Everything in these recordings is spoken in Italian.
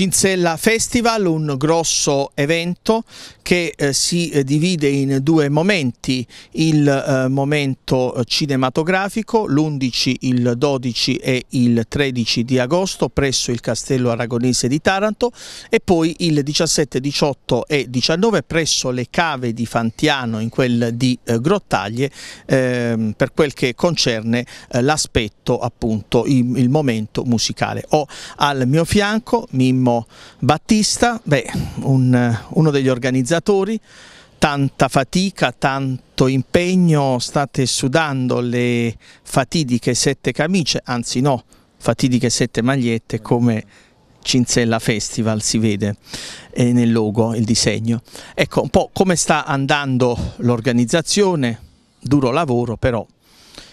Cinzella Festival, un grosso evento che eh, si eh, divide in due momenti, il eh, momento cinematografico, l'11, il 12 e il 13 di agosto presso il Castello Aragonese di Taranto e poi il 17, 18 e 19 presso le cave di Fantiano in quel di eh, Grottaglie ehm, per quel che concerne eh, l'aspetto appunto il, il, momento musicale. Ho al mio fianco Mimmo Battista, beh, un, uno degli organizzatori operatori, tanta fatica, tanto impegno, state sudando le fatidiche sette camicie, anzi no, fatidiche sette magliette come Cinzella Festival si vede eh, nel logo il disegno. Ecco un po' come sta andando l'organizzazione, duro lavoro però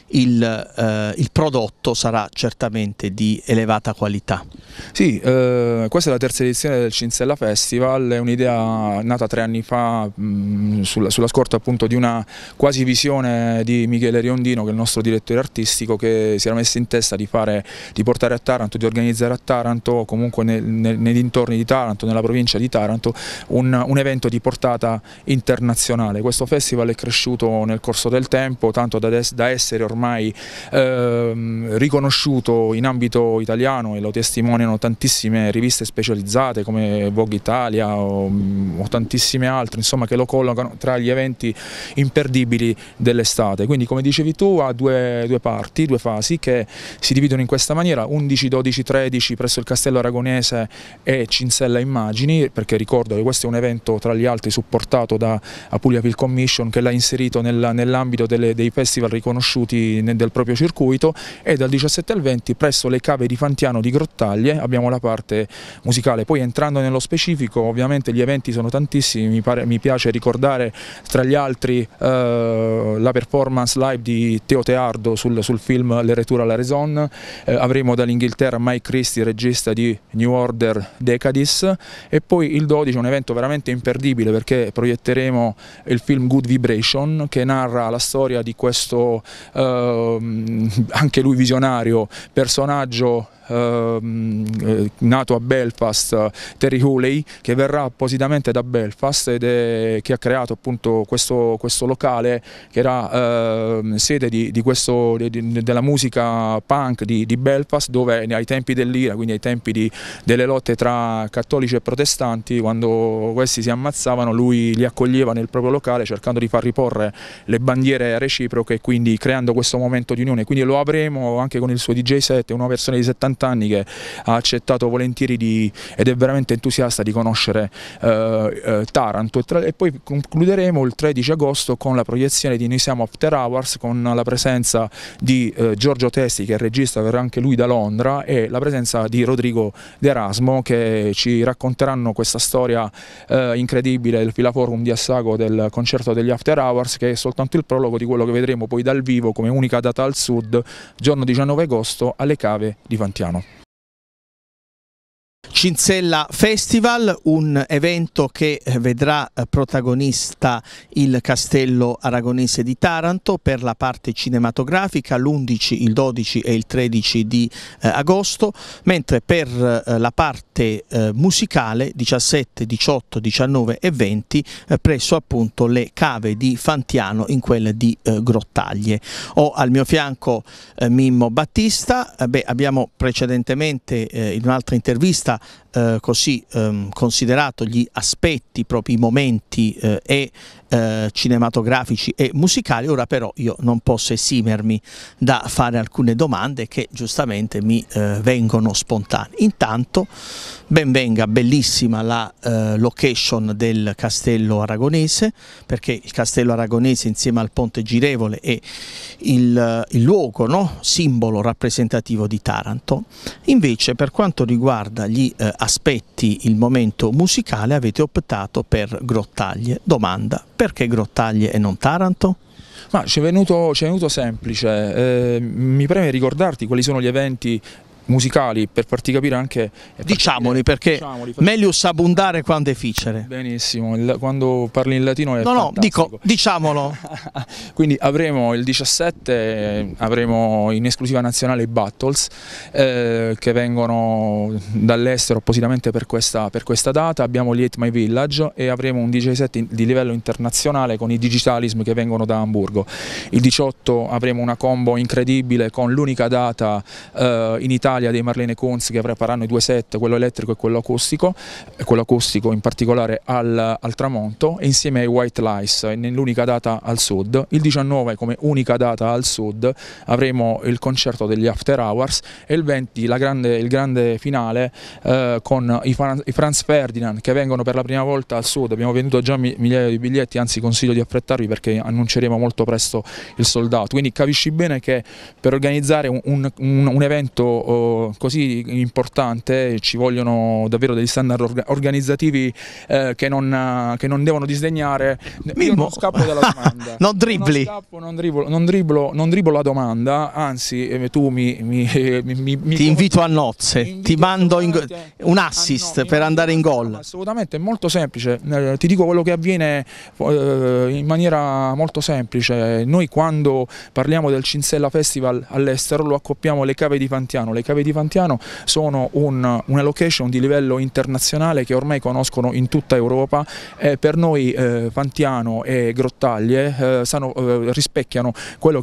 il, eh, il, prodotto sarà certamente di elevata qualità. Sì, eh, questa è la terza edizione del Cinzella Festival, è un'idea nata tre anni fa mh, mm, sulla, sulla, scorta appunto di una quasi visione di Michele Riondino che è il nostro direttore artistico che si era messo in testa di, fare, di portare a Taranto, di organizzare a Taranto comunque nel, nel, nei dintorni di Taranto, nella provincia di Taranto, un, un evento di portata internazionale. Questo festival è cresciuto nel corso del tempo tanto da, da essere ormai ormai ehm, riconosciuto in ambito italiano e lo testimoniano tantissime riviste specializzate come Vogue Italia o, mm, o tantissime altre insomma, che lo collocano tra gli eventi imperdibili dell'estate. Quindi come dicevi tu ha due, due parti, due fasi che si dividono in questa maniera, 11, 12, 13 presso il Castello Aragonese e Cinsella Immagini, perché ricordo che questo è un evento tra gli altri supportato da Apulia Pill Commission che l'ha inserito nell'ambito dei festival riconosciuti del proprio circuito e dal 17 al 20 presso le cave di Fantiano di Grottaglie abbiamo la parte musicale. Poi entrando nello specifico ovviamente gli eventi sono tantissimi, mi, pare, mi piace ricordare tra gli altri eh, la performance live di Teo Teardo sul, sul film Le Retura alla Raison, eh, avremo dall'Inghilterra Mike Christie regista di New Order Decadis e poi il 12 un evento veramente imperdibile perché proietteremo il film Good Vibration che narra la storia di questo eh, Ehm, anche lui visionario, personaggio ehm, eh, nato a Belfast, Terry Hooley, che verrà appositamente da Belfast ed è che ha creato appunto questo, questo locale che era eh, sede di, di questo, di, della musica punk di, di, Belfast, dove ai tempi dell'Ira, quindi ai tempi delle lotte tra cattolici e protestanti, quando questi si ammazzavano, lui li accoglieva nel proprio locale cercando di far riporre le bandiere reciproche e quindi creando questo questo momento di unione, quindi lo avremo anche con il suo DJ 7, una persona di 70 anni che ha accettato volentieri di, ed è veramente entusiasta di conoscere eh, eh Taranto e, tra, e, poi concluderemo il 13 agosto con la proiezione di Noi siamo After Hours con la presenza di eh, Giorgio Testi che è regista, verrà anche lui da Londra e la presenza di Rodrigo De Erasmo che ci racconteranno questa storia eh, incredibile del Filaforum di Assago del concerto degli After Hours che è soltanto il prologo di quello che vedremo poi dal vivo come un unica data al sud, giorno 19 agosto, alle cave di Vantiano. Cinzella Festival, un evento che eh, vedrà eh, protagonista il Castello Aragonese di Taranto per la parte cinematografica l'11, il 12 e il 13 di eh, agosto, mentre per eh, la parte eh, musicale 17, 18, 19 e 20 eh, presso appunto le cave di Fantiano in quelle di Grottaglie. Ho al mio fianco Mimmo Battista, beh, abbiamo precedentemente in un'altra intervista eh, così ehm, considerato gli aspetti, proprio i momenti eh, e eh, cinematografici e musicali, ora però io non posso esimermi da fare alcune domande che giustamente mi eh, vengono spontanee. Intanto ben venga, bellissima la eh, location del Castello Aragonese, perché il Castello Aragonese insieme al Ponte Girevole è il, il luogo, no? simbolo rappresentativo di Taranto. Invece per quanto riguarda gli eh, aspetti, il momento musicale, avete optato per Grottaglie. Domanda, perché Grottaglie e non Taranto? Ma ci è venuto, venuto, semplice, eh, mi preme ricordarti quali sono gli eventi musicali per farti capire anche... Eh, diciamoli perché diciamoli, melius abundare quando è ficere. Benissimo, il, quando parli in latino è No, fantastico. no, dico, diciamolo. Quindi avremo il 17, avremo in esclusiva nazionale i Battles eh, che vengono dall'estero appositamente per questa, per questa, data, abbiamo gli 8 My Village e avremo un DJ set di livello internazionale con i Digitalism che vengono da Hamburgo. Il 18 avremo una combo incredibile con l'unica data eh, in Italia Italia dei Marlene Conzi che faranno i due set, quello elettrico e quello acustico, quello acustico in particolare al, al tramonto e insieme ai White Lice eh, nell'unica data al sud. Il 19 come unica data al sud avremo il concerto degli After Hours e il 20 grande, il grande finale eh, con i, i, Franz Ferdinand che vengono per la prima volta al sud, abbiamo venduto già migliaia di biglietti, anzi consiglio di affrettarvi perché annunceremo molto presto il soldato. Quindi capisci bene che per organizzare un, un, un evento oh, così importante ci vogliono davvero degli standard organizzativi eh, che, non, che, non, devono disdegnare. Mimmo. Io non scappo dalla domanda. non dribbli. Non, scappo, non, dribbolo, non, dribbolo, non dribbolo la domanda, anzi eh, tu mi... Eh, mi, mi, mi ti invito a nozze, ti mando un assist ah, no, per andare in gol. Assolutamente, è molto semplice. Eh, ti dico quello che avviene eh, in maniera molto semplice. Noi quando parliamo del Cinzella Festival all'estero lo accoppiamo le cave di Pantiano. Le cave Cave di Vantiano sono un, una location di livello internazionale che ormai conoscono in tutta Europa e eh, per noi eh, Vantiano e Grottaglie eh, sanno, eh, rispecchiano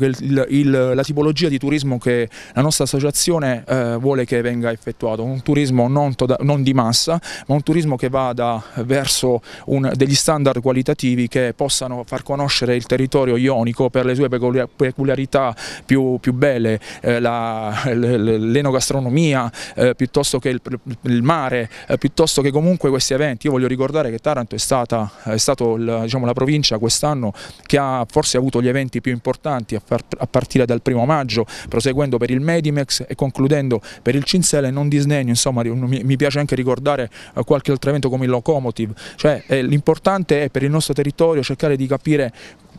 il, il, la tipologia di turismo che la nostra associazione eh, vuole che venga effettuato, un turismo non, toda, non, di massa ma un turismo che vada verso un, degli standard qualitativi che possano far conoscere il territorio ionico per le sue peculiarità più, più belle, eh, l'enografica gastronomia, eh, piuttosto che il, il mare, eh, piuttosto che comunque questi eventi. Io voglio ricordare che Taranto è stata è stato il, diciamo, la provincia quest'anno che ha forse avuto gli eventi più importanti a, par a, partire dal primo maggio, proseguendo per il Medimex e concludendo per il Cinsele, non disdegno, insomma mi, mi piace anche ricordare eh, qualche altro evento come il Locomotive, cioè eh, l'importante è per il nostro territorio cercare di capire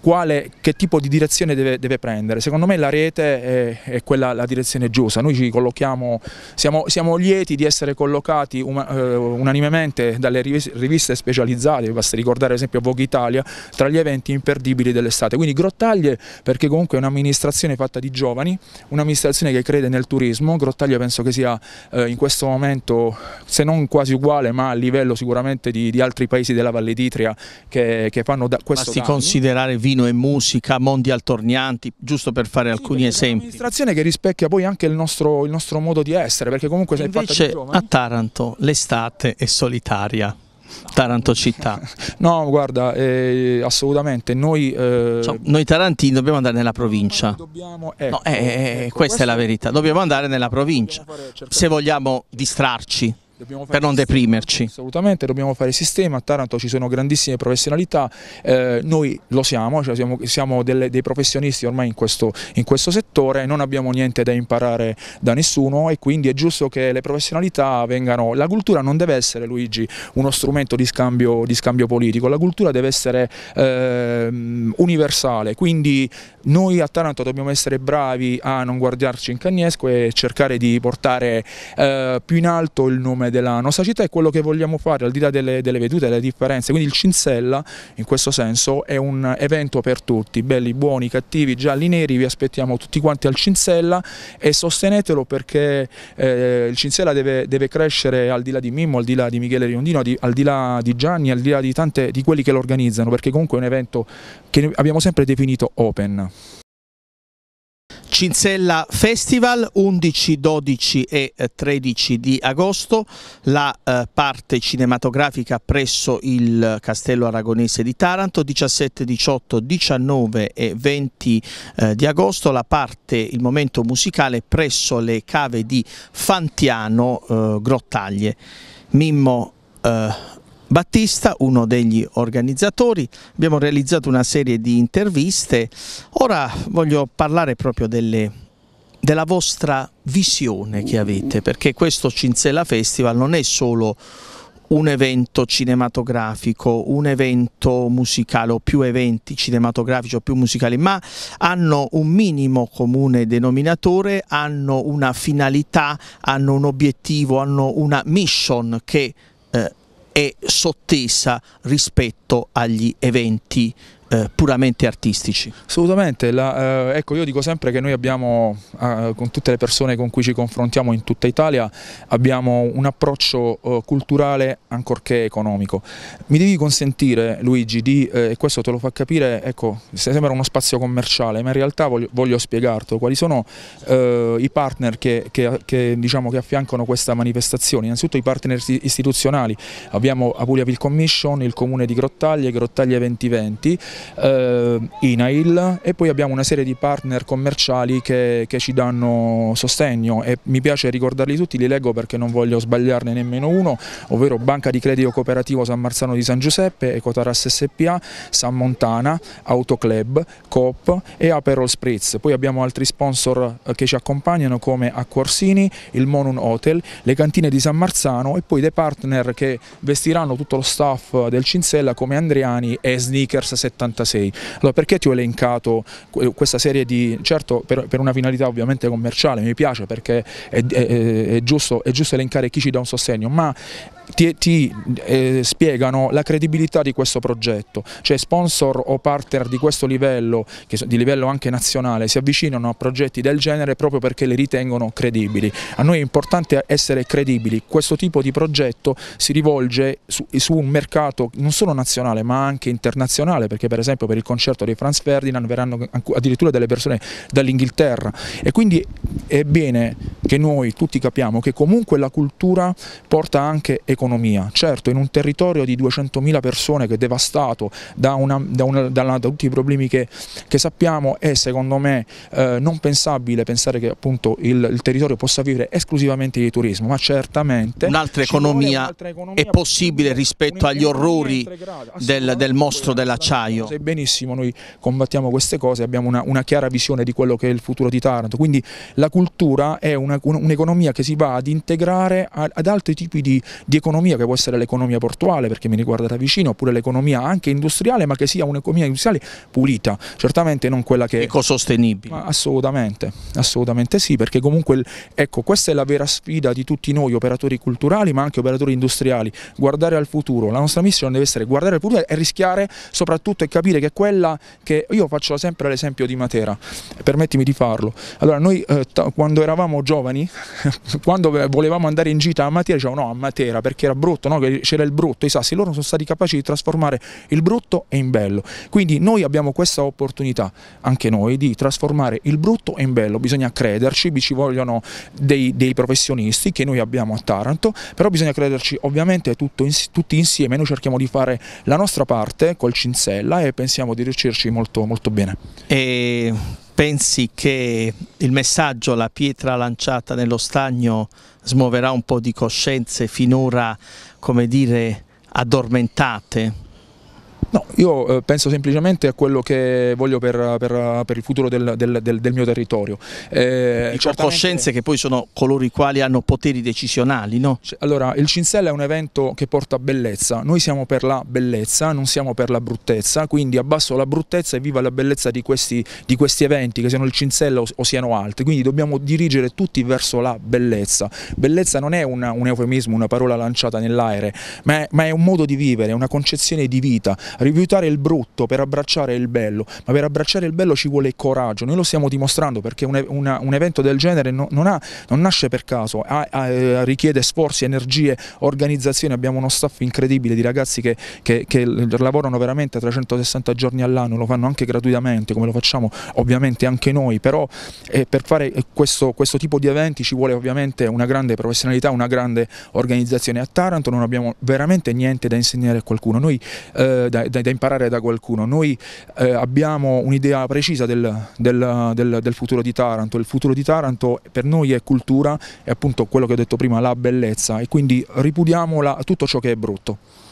quale, che tipo di direzione deve, deve, prendere. Secondo me la rete è, è quella, la direzione giusta, noi ci collochiamo, siamo, siamo lieti di essere collocati um, eh, unanimemente dalle riviste specializzate, basta ricordare ad esempio Vogue Italia, tra gli eventi imperdibili dell'estate, quindi Grottaglie perché comunque è un'amministrazione fatta di giovani, un'amministrazione che crede nel turismo, Grottaglie penso che sia eh, in questo momento se non quasi uguale ma a livello sicuramente di, di altri paesi della Valle d'Itria che, che fanno da questo... Ma si considerare vino Vino e Musica, Mondi Altornianti, giusto per fare sì, alcuni esempi. Un'amministrazione che rispecchia poi anche il nostro, il nostro, modo di essere, perché comunque sei fatta di giovani. a Taranto l'estate è solitaria. Taranto città. no, guarda, eh, assolutamente. Noi, eh... cioè, noi, tarantini dobbiamo andare nella provincia. Dobbiamo... Ecco, no, eh, eh, ecco, questa, questa è la verità. Dobbiamo andare nella provincia fare, se vogliamo distrarci per non deprimerci. Assolutamente, dobbiamo fare sistema, a Taranto ci sono grandissime professionalità, eh, noi lo siamo, cioè siamo, siamo delle, dei professionisti ormai in questo, in questo, settore, non abbiamo niente da imparare da nessuno e quindi è giusto che le professionalità vengano, la cultura non deve essere Luigi uno strumento di scambio, di scambio politico, la cultura deve essere eh, universale, quindi noi a Taranto dobbiamo essere bravi a non guardarci in cagnesco e cercare di portare eh, più in alto il nome nome della nostra città e quello che vogliamo fare, al di là delle, delle vedute, delle differenze. Quindi il Cinsella, in questo senso, è un evento per tutti, belli, buoni, cattivi, gialli, neri, vi aspettiamo tutti quanti al Cinsella e sostenetelo perché eh, il Cinsella deve, deve, crescere al di là di Mimmo, al di là di Michele Riondino, di, al di là di Gianni, al di là di, tante, di quelli che lo organizzano, perché comunque è un evento che abbiamo sempre definito open. Cinsella Festival 11, 12 e 13 eh, di agosto, la eh, parte cinematografica presso il Castello Aragonese di Taranto, 17, 18, 19 e 20 eh, di agosto, la parte, il momento musicale presso le cave di Fantiano eh, Grottaglie. Mimmo eh, Battista, uno degli organizzatori. Abbiamo realizzato una serie di interviste. Ora voglio parlare proprio delle, della vostra visione che avete, perché questo Cinzella Festival non è solo un evento cinematografico, un evento musicale o più eventi cinematografici o più musicali, ma hanno un minimo comune denominatore, hanno una finalità, hanno un obiettivo, hanno una mission che è sottesa rispetto agli eventi eh, puramente artistici. Assolutamente, la, eh, ecco io dico sempre che noi abbiamo, eh, con tutte le persone con cui ci confrontiamo in tutta Italia, abbiamo un approccio eh, culturale ancorché economico. Mi devi consentire Luigi di, eh, e questo te lo fa capire, ecco, sembra uno spazio commerciale, ma in realtà voglio, voglio spiegarti quali sono i partner che, che, che, diciamo, che affiancano questa manifestazione, innanzitutto i partner istituzionali, abbiamo Apulia Pill Commission, il Comune di Grottaglie, Grottaglie 2020, eh, Inail e poi abbiamo una serie di partner commerciali che, che, ci danno sostegno e mi piace ricordarli tutti, li leggo perché non voglio sbagliarne nemmeno uno, ovvero Banca di Credito Cooperativo San Marzano di San Giuseppe, Ecotaras SPA, San Montana, Autoclub, Coop e Aperol Spritz. Poi abbiamo altri sponsor eh, che ci accompagnano come Acquorsini, il Monun Hotel, le cantine di San Marzano e poi dei partner che vestiranno tutto lo staff del Cinzella come Andriani e Sneakers 70. 1986. Allora perché ti ho elencato questa serie di, certo per, per una finalità ovviamente commerciale, mi piace perché è, è, è, giusto, è giusto elencare chi ci dà un sostegno, ma ti, ti eh, spiegano la credibilità di questo progetto, cioè sponsor o partner di questo livello, che, di livello anche nazionale, si avvicinano a progetti del genere proprio perché li ritengono credibili. A noi è importante essere credibili, questo tipo di progetto si rivolge su, su un mercato non solo nazionale ma anche internazionale perché per per esempio per il concerto dei Franz Ferdinand verranno addirittura delle persone dall'Inghilterra e quindi è bene che noi tutti capiamo che comunque la cultura porta anche economia, certo in un territorio di 200.000 persone che è devastato da, una, da, una, da, una, da tutti i problemi che, che, sappiamo è secondo me eh, non pensabile pensare che appunto il, il, territorio possa vivere esclusivamente di turismo, ma certamente un'altra economia, un economia, è possibile rispetto agli orrori ah, del, del mostro dell'acciaio tu sai cioè, benissimo, noi combattiamo queste cose, abbiamo una, una, chiara visione di quello che è il futuro di Taranto, quindi la cultura è un'economia un che si va ad integrare ad altri tipi di, di, economia, che può essere l'economia portuale, perché mi riguarda da vicino, oppure l'economia anche industriale, ma che sia un'economia industriale pulita, certamente non quella che... Ecosostenibile. Assolutamente, assolutamente sì, perché comunque, ecco, questa è la vera sfida di tutti noi, operatori culturali, ma anche operatori industriali, guardare al futuro, la nostra missione deve essere guardare al futuro e rischiare soprattutto e capire che quella che io faccio sempre l'esempio di Matera, permettimi di farlo. Allora noi eh, quando eravamo giovani, quando volevamo andare in gita a Matera, dicevamo no a Matera perché era brutto, no? c'era il brutto, i sassi, loro sono stati capaci di trasformare il brutto in bello. Quindi noi abbiamo questa opportunità, anche noi, di trasformare il brutto in bello, bisogna crederci, ci vogliono dei, dei professionisti che noi abbiamo a Taranto, però bisogna crederci ovviamente tutto, in, tutti insieme, noi cerchiamo di fare la nostra parte col Cinsella e pensiamo di riuscirci molto, molto bene. E pensi che il messaggio, la pietra lanciata nello stagno smuoverà un po' di coscienze finora, come dire, addormentate? No, io eh, penso semplicemente a quello che voglio per, per, per il futuro del, del, del, del mio territorio. Eh, Dico certamente... coscienze che poi sono coloro i quali hanno poteri decisionali, no? Allora, il Cinsella è un evento che porta bellezza, noi siamo per la bellezza, non siamo per la bruttezza, quindi abbasso la bruttezza e viva la bellezza di questi, di questi eventi, che siano il Cinsella o, o, siano altri, quindi dobbiamo dirigere tutti verso la bellezza. Bellezza non è una, un eufemismo, una parola lanciata nell'aereo, ma, ma, è un modo di vivere, una concezione di vita rifiutare il brutto per abbracciare il bello, ma per abbracciare il bello ci vuole coraggio, noi lo stiamo dimostrando perché un, una, un evento del genere no, non, ha, non, nasce per caso, ha, ha, eh, richiede sforzi, energie, organizzazione, abbiamo uno staff incredibile di ragazzi che, che, che lavorano veramente 360 giorni all'anno, lo fanno anche gratuitamente come lo facciamo ovviamente anche noi, però eh, per fare eh, questo, questo tipo di eventi ci vuole ovviamente una grande professionalità, una grande organizzazione. A Taranto non abbiamo veramente niente da insegnare a qualcuno, noi eh, da, da, da imparare da qualcuno. Noi eh, abbiamo un'idea precisa del, del, del, del, futuro di Taranto, il futuro di Taranto per noi è cultura, è appunto quello che ho detto prima, la bellezza e quindi ripudiamo tutto ciò che è brutto.